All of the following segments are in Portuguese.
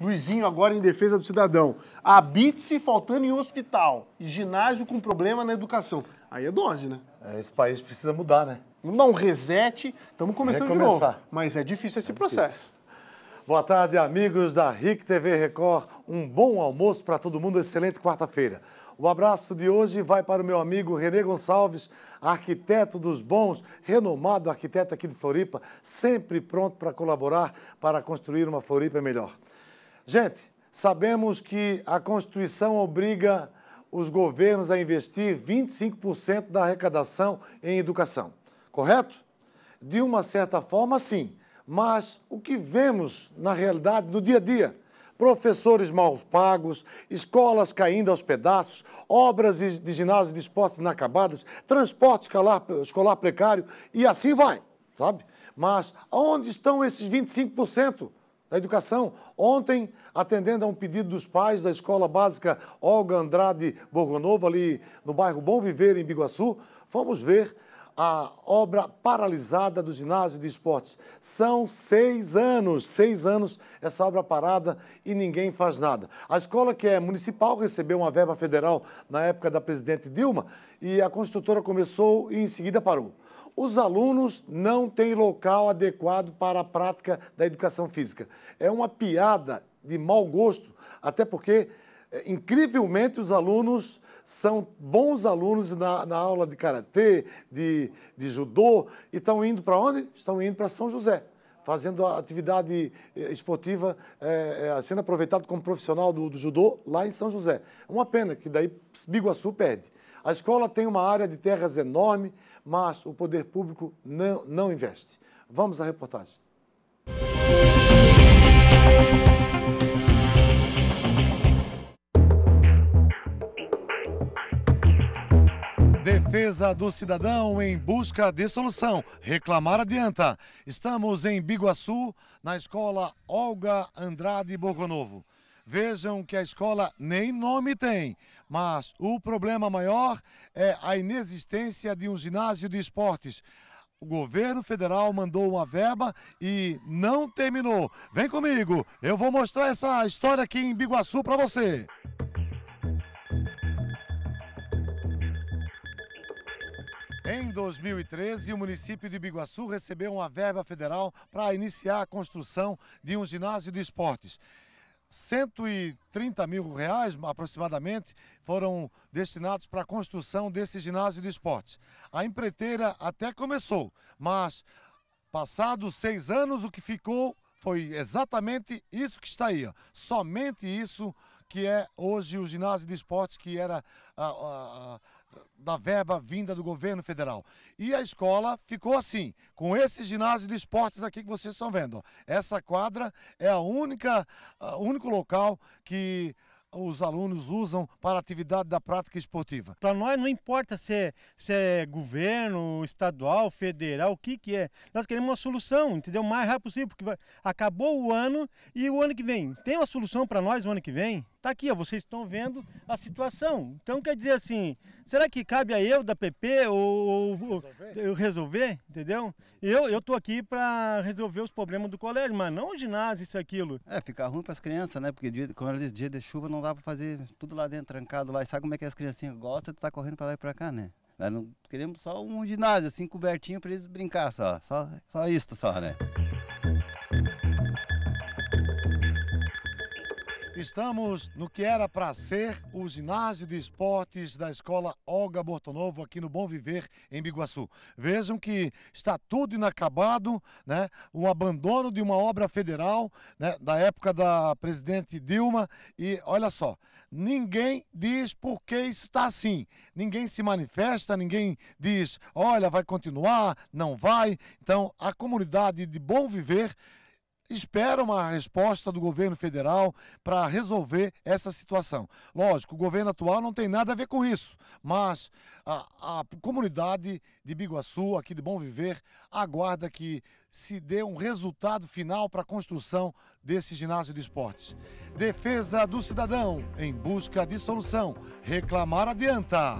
Luizinho agora em defesa do cidadão. Habite-se faltando em hospital e ginásio com problema na educação. Aí é dose, né? É, esse país precisa mudar, né? Não dar um reset, estamos começando de novo. Mas é difícil esse é processo. Difícil. Boa tarde, amigos da RIC TV Record. Um bom almoço para todo mundo, excelente quarta-feira. O abraço de hoje vai para o meu amigo Renê Gonçalves, arquiteto dos bons, renomado arquiteto aqui de Floripa, sempre pronto para colaborar para construir uma Floripa melhor. Gente, sabemos que a Constituição obriga os governos a investir 25% da arrecadação em educação, correto? De uma certa forma, sim, mas o que vemos na realidade no dia a dia? Professores mal pagos, escolas caindo aos pedaços, obras de ginásio de esportes inacabadas, transporte escolar, escolar precário e assim vai, sabe? Mas onde estão esses 25%? da Educação, ontem, atendendo a um pedido dos pais da Escola Básica Olga Andrade Borgonovo, ali no bairro Bom Viver, em Biguaçu, fomos ver a obra paralisada do ginásio de esportes. São seis anos, seis anos essa obra parada e ninguém faz nada. A escola que é municipal recebeu uma verba federal na época da presidente Dilma e a construtora começou e em seguida parou. Os alunos não têm local adequado para a prática da educação física. É uma piada de mau gosto, até porque, é, incrivelmente, os alunos são bons alunos na, na aula de karatê, de, de judô, e estão indo para onde? Estão indo para São José fazendo a atividade é, esportiva, é, é, sendo aproveitado como profissional do, do, judô lá em São José. Uma pena que daí Biguaçu perde. A escola tem uma área de terras enorme, mas o poder público não, não investe. Vamos à reportagem. Defesa do cidadão em busca de solução. Reclamar adianta. Estamos em Biguaçu, na escola Olga Andrade Borgonovo. Vejam que a escola nem nome tem, mas o problema maior é a inexistência de um ginásio de esportes. O governo federal mandou uma verba e não terminou. Vem comigo, eu vou mostrar essa história aqui em Biguaçu para você. Em 2013, o município de Biguaçu recebeu uma verba federal para iniciar a construção de um ginásio de esportes. 130 mil reais, aproximadamente, foram destinados para a construção desse ginásio de esportes. A empreiteira até começou, mas passados seis anos, o que ficou foi exatamente isso que está aí. Ó. Somente isso que é hoje o ginásio de esportes, que era a, a, a da verba vinda do governo federal. E a escola ficou assim, com esse ginásio de esportes aqui que vocês estão vendo. Essa quadra é a única, único local que os alunos usam para a atividade da prática esportiva? Para nós não importa se é, se é, governo, estadual, federal, o que que é. Nós queremos uma solução, entendeu? O mais rápido possível, porque vai, acabou o ano e o ano que vem. Tem uma solução para nós o ano que vem? Tá aqui, ó, vocês estão vendo a situação. Então quer dizer assim, será que cabe a eu da PP ou, ou eu resolver, entendeu? Eu eu tô aqui para resolver os problemas do colégio, mas não o ginásio isso aquilo. É, fica ruim para as crianças, né? Porque dia, como ela dia de chuva não dá para fazer tudo lá dentro trancado lá. E sabe como é que as criancinhas gostam de estar tá correndo para lá e para cá, né? Nós não queremos só um ginásio assim cobertinho para eles brincar só, só só isso só, né? Estamos no que era para ser o ginásio de esportes da escola Olga Bortonovo aqui no Bom Viver em Biguaçu. Vejam que está tudo inacabado, né? O abandono de uma obra federal, né? da época da presidente Dilma e olha só, ninguém diz por que isso está assim. Ninguém se manifesta, ninguém diz, olha, vai continuar, não vai. Então, a comunidade de Bom Viver espera uma resposta do governo federal para resolver essa situação. Lógico, o governo atual não tem nada a ver com isso, mas a, a comunidade de Biguaçu, aqui de Bom Viver, aguarda que se dê um resultado final para a construção desse ginásio de esportes. Defesa do cidadão em busca de solução. Reclamar adianta.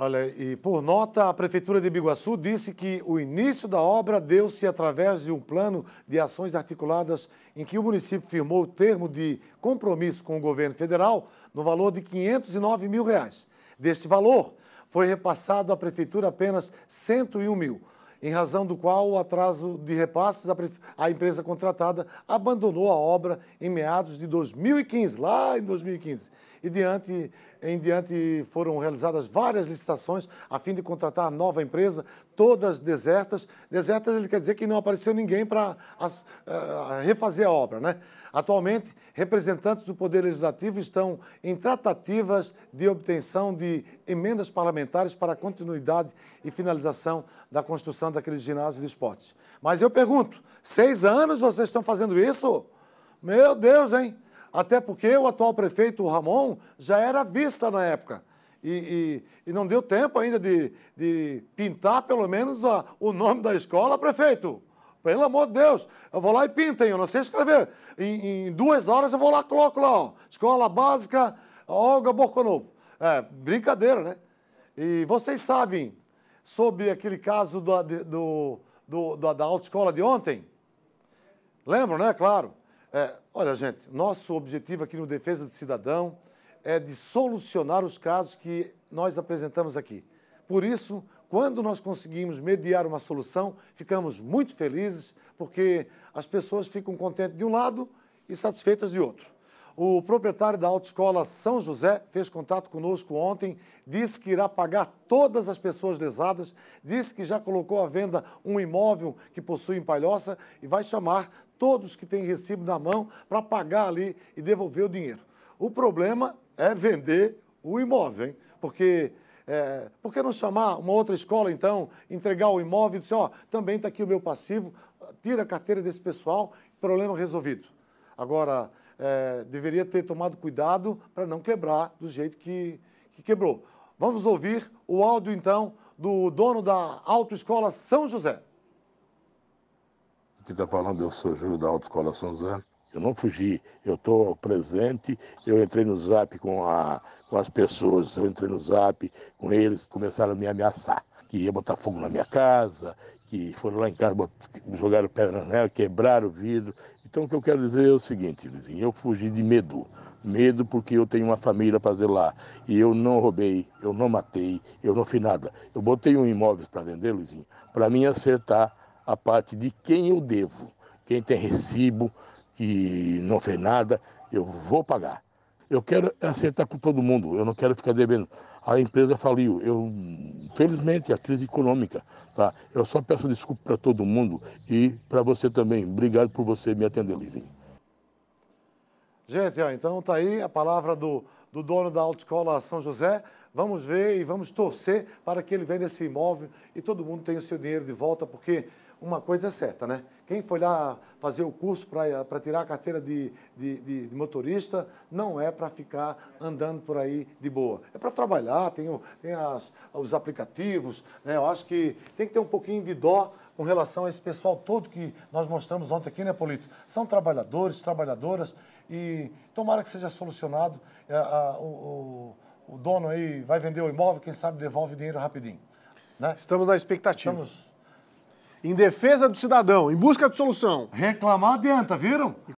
Olha, e por nota, a Prefeitura de Biguaçu disse que o início da obra deu-se através de um plano de ações articuladas em que o município firmou o termo de compromisso com o governo federal no valor de 509 mil reais. Deste valor, foi repassado à Prefeitura apenas 101 mil em razão do qual o atraso de repasses, a empresa contratada abandonou a obra em meados de 2015, lá em 2015. E diante, em diante foram realizadas várias licitações a fim de contratar a nova empresa, todas desertas. Desertas ele quer dizer que não apareceu ninguém para eh, refazer a obra. Né? Atualmente, representantes do Poder Legislativo estão em tratativas de obtenção de emendas parlamentares para a continuidade e finalização da construção daquele ginásio de esportes. Mas eu pergunto, seis anos vocês estão fazendo isso? Meu Deus, hein? Até porque o atual prefeito Ramon já era vista na época e, e, e não deu tempo ainda de, de pintar pelo menos a, o nome da escola, prefeito. Pelo amor de Deus, eu vou lá e pinto, hein? eu não sei escrever. Em, em duas horas eu vou lá, coloco lá, ó, Escola Básica Olga Borconovo. É, brincadeira, né? E vocês sabem sobre aquele caso da, do, do, da, da autoescola de ontem? Lembram, né? Claro. É, olha, gente, nosso objetivo aqui no Defesa do Cidadão é de solucionar os casos que nós apresentamos aqui. Por isso, quando nós conseguimos mediar uma solução, ficamos muito felizes, porque as pessoas ficam contentes de um lado e satisfeitas de outro. O proprietário da Autoescola São José fez contato conosco ontem, disse que irá pagar todas as pessoas lesadas, disse que já colocou à venda um imóvel que possui em Palhoça e vai chamar todos que têm recibo na mão para pagar ali e devolver o dinheiro. O problema é vender o imóvel, hein? Porque é, por que não chamar uma outra escola, então, entregar o imóvel e dizer, ó, também está aqui o meu passivo, tira a carteira desse pessoal, problema resolvido. Agora, é, deveria ter tomado cuidado para não quebrar do jeito que, que quebrou. Vamos ouvir o áudio, então, do dono da Autoescola São José. Quem está falando, eu sou o Júlio da Autoescola São José. Eu não fugi, eu estou presente, eu entrei no zap com, a, com as pessoas, eu entrei no zap com eles, começaram a me ameaçar, que ia botar fogo na minha casa, que foram lá em casa, jogaram pedra nela, quebraram o vidro. Então o que eu quero dizer é o seguinte, Lizinho, eu fugi de medo. Medo porque eu tenho uma família para zelar. E eu não roubei, eu não matei, eu não fiz nada. Eu botei um imóvel para vender, Luizinho, para mim acertar a parte de quem eu devo. Quem tem recibo, que não fez nada, eu vou pagar. Eu quero acertar com todo mundo, eu não quero ficar devendo. A empresa faliu. Eu, felizmente, a crise econômica, tá? Eu só peço desculpa para todo mundo e para você também. Obrigado por você me atender, Lizinho. Gente, ó, então tá aí a palavra do, do dono da Autoescola São José. Vamos ver e vamos torcer para que ele venda esse imóvel e todo mundo tenha o seu dinheiro de volta, porque uma coisa é certa, né? Quem foi lá fazer o curso para tirar a carteira de, de, de, de motorista não é para ficar andando por aí de boa. É para trabalhar, tem, tem as, os aplicativos, né? Eu acho que tem que ter um pouquinho de dó com relação a esse pessoal todo que nós mostramos ontem aqui, né, Polito? São trabalhadores, trabalhadoras e tomara que seja solucionado. É, a, o, o, o dono aí vai vender o imóvel, quem sabe devolve o dinheiro rapidinho. Né? Estamos na expectativa. Estamos em defesa do cidadão, em busca de solução. Reclamar adianta, viram?